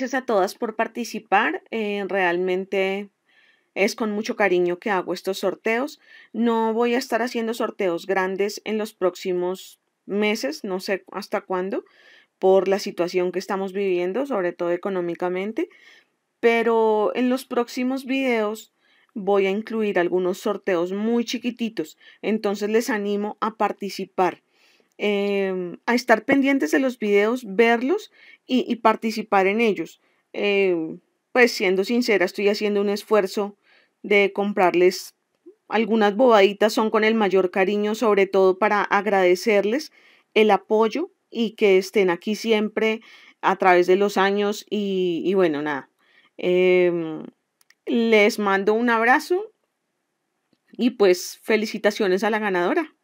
Gracias a todas por participar. Eh, realmente es con mucho cariño que hago estos sorteos. No voy a estar haciendo sorteos grandes en los próximos meses, no sé hasta cuándo, por la situación que estamos viviendo, sobre todo económicamente. Pero en los próximos videos voy a incluir algunos sorteos muy chiquititos. Entonces les animo a participar. Em, a estar pendientes de los videos, verlos y, participar en ellos. Em, pues siendo sincera, estoy haciendo un esfuerzo de comprarles algunas bobaditas, son con el mayor cariño, sobre todo para agradecerles el apoyo y que estén aquí siempre a través de los años y, bueno, nada. Em, les mando un abrazo y pues felicitaciones a la ganadora.